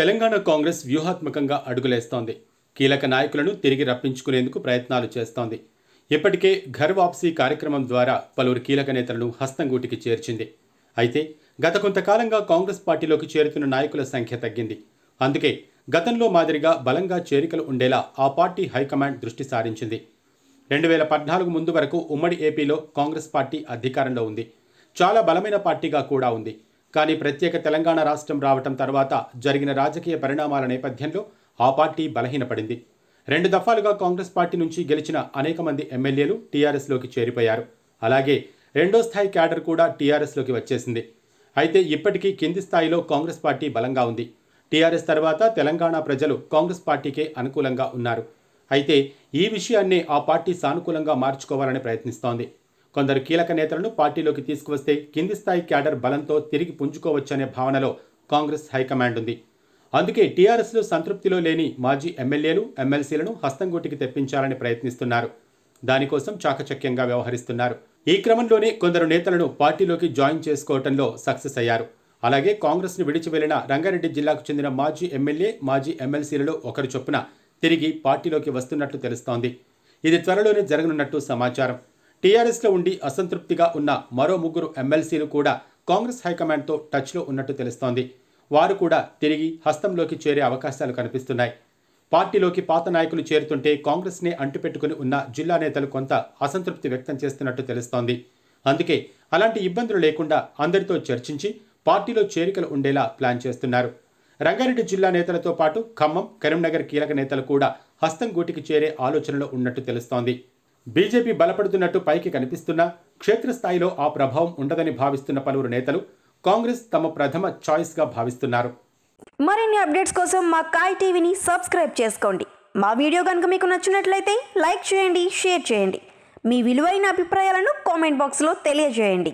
తెలంగాణ కాంగ్రెస్ వ్యూహాత్మకంగా అడుగులేస్తోంది కీలక నాయకులను తిరిగి రప్పించుకునేందుకు ప్రయత్నాలు చేస్తోంది ఇప్పటికే ఘర్ వాప్సీ కార్యక్రమం ద్వారా పలువురు కీలక నేతలను హస్తంగూటికి చేర్చింది అయితే గత కొంతకాలంగా కాంగ్రెస్ పార్టీలోకి చేరుతున్న నాయకుల సంఖ్య తగ్గింది అందుకే గతంలో మాదిరిగా బలంగా చేరికలు ఉండేలా ఆ పార్టీ హైకమాండ్ దృష్టి సారించింది రెండు వేల పద్నాలుగు ముందు వరకు ఉమ్మడి ఏపీలో కాంగ్రెస్ పార్టీ అధికారంలో ఉంది చాలా బలమైన పార్టీగా కూడా ఉంది కానీ ప్రత్యేక తెలంగాణ రాష్ట్రం రావటం తర్వాత జరిగిన రాజకీయ పరిణామాల నేపథ్యంలో ఆ పార్టీ బలహీనపడింది రెండు దఫాలుగా కాంగ్రెస్ పార్టీ నుంచి గెలిచిన అనేక మంది ఎమ్మెల్యేలు టీఆర్ఎస్లోకి చేరిపోయారు అలాగే రెండో స్థాయి క్యాడర్ కూడా టీఆర్ఎస్లోకి వచ్చేసింది అయితే ఇప్పటికీ కింది స్థాయిలో కాంగ్రెస్ పార్టీ బలంగా ఉంది టీఆర్ఎస్ తర్వాత తెలంగాణ ప్రజలు కాంగ్రెస్ పార్టీకే అనుకూలంగా ఉన్నారు అయితే ఈ విషయాన్నే ఆ పార్టీ సానుకూలంగా మార్చుకోవాలని ప్రయత్నిస్తోంది కొందరు కీలక నేతలను పార్టీలోకి తీసుకువస్తే కింది స్థాయి క్యాడర్ బలంతో తిరిగి పుంజుకోవచ్చనే భావనలో కాంగ్రెస్ హైకమాండ్ ఉంది అందుకే టీఆర్ఎస్లో సంతృప్తిలో లేని మాజీ ఎమ్మెల్యేలు ఎమ్మెల్సీలను హస్తంగోటికి తెప్పించాలని ప్రయత్నిస్తున్నారు దానికోసం చాకచక్యంగా వ్యవహరిస్తున్నారు ఈ క్రమంలోనే కొందరు నేతలను పార్టీలోకి జాయిన్ చేసుకోవడంలో సక్సెస్ అయ్యారు అలాగే కాంగ్రెస్ను విడిచి వెళ్లిన రంగారెడ్డి జిల్లాకు చెందిన మాజీ ఎమ్మెల్యే మాజీ ఎమ్మెల్సీలలో ఒకరు చొప్పున తిరిగి పార్టీలోకి వస్తున్నట్లు తెలుస్తోంది ఇది త్వరలోనే జరగనున్నట్టు సమాచారం టీఆర్ఎస్లో ఉండి అసంతృప్తిగా ఉన్న మరో ముగ్గురు ఎమ్మెల్సీలు కూడా కాంగ్రెస్ హైకమాండ్తో టచ్లో ఉన్నట్టు తెలుస్తోంది వారు కూడా తిరిగి హస్తంలోకి చేరే అవకాశాలు కనిపిస్తున్నాయి పార్టీలోకి పాత నాయకులు చేరుతుంటే కాంగ్రెస్నే అంటుపెట్టుకుని ఉన్న జిల్లా నేతలు కొంత అసంతృప్తి వ్యక్తం చేస్తున్నట్టు తెలుస్తోంది అందుకే అలాంటి ఇబ్బందులు లేకుండా అందరితో చర్చించి పార్టీలో చేరికలు ఉండేలా ప్లాన్ చేస్తున్నారు రంగారెడ్డి జిల్లా నేతలతో పాటు ఖమ్మం కరీంనగర్ కీలక నేతలు కూడా హస్తం గూటికి చేరే ఆలోచనలో ఉన్నట్టు తెలుస్తోంది బీజేపీ బలపడుతున్నట్టు పైకి కనిపిస్తున్నా క్షేత్రస్థాయిలో ఆ ప్రభావం ఉండదని భావిస్తున్న పలువురు నేతలు కాంగ్రెస్ తమ ప్రథమ గా భావిస్తున్నారు మరిన్ని అప్డేట్స్ కోసం మా కాయ్ టీవీని సబ్స్క్రైబ్ చేసుకోండి మా వీడియో కనుక మీకు నచ్చినట్లయితే లైక్ చేయండి షేర్ చేయండి మీ విలువైన అభిప్రాయాలను కామెంట్ బాక్స్లో తెలియజేయండి